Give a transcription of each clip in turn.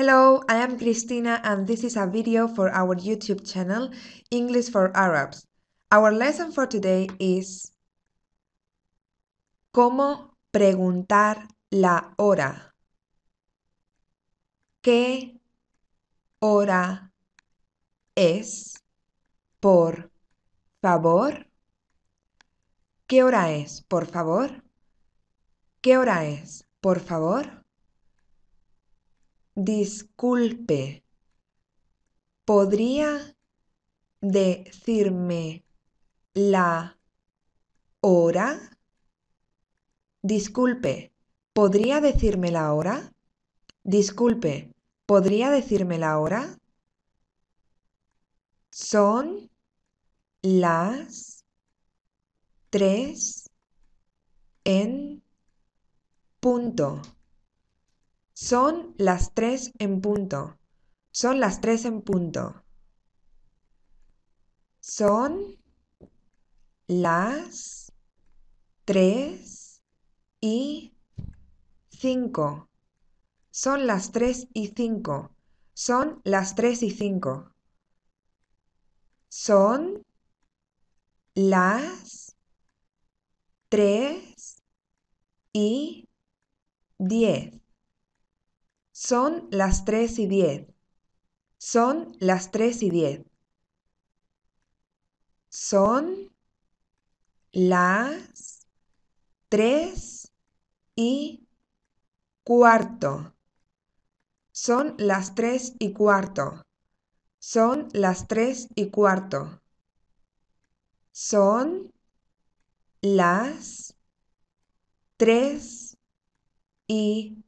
Hello, I am Cristina and this is a video for our YouTube channel, English for Arabs. Our lesson for today is ¿Cómo preguntar la hora? ¿Qué hora es? Por favor. ¿Qué hora es? Por favor. ¿Qué hora es? Por favor. Disculpe, ¿podría decirme la hora? Disculpe, ¿podría decirme la hora? Disculpe, ¿podría decirme la hora? Son las tres en punto. Son las tres en punto. Son las tres en punto. Son las tres y cinco. Son las tres y cinco. Son las tres y cinco. Son las tres y diez. Son las tres y diez. Son las tres y diez. Son las tres y cuarto. Son las tres y cuarto. Son las tres y cuarto. Son las tres y cuarto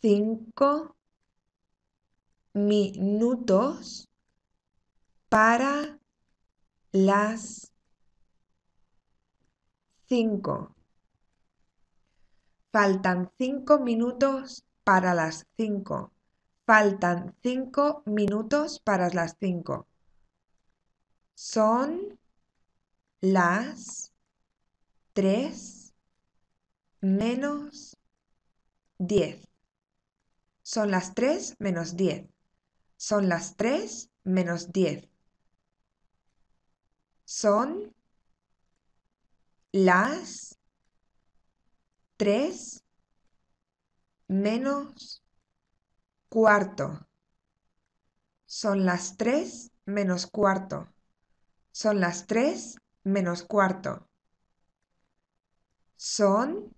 cinco minutos para las cinco. Faltan cinco minutos para las cinco. Faltan cinco minutos para las cinco. Son las tres menos diez. Son las 3 menos 10. Son las 3 menos 10. Son las 3 menos cuarto. Son las 3 menos cuarto. Son las 3 menos cuarto. Son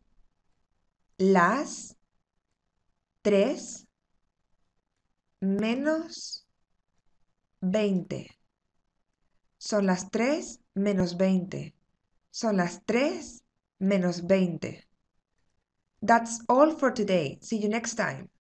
las 3 menos 20. Son las 3 menos 20. Son las 3 menos 20. That's all for today. See you next time.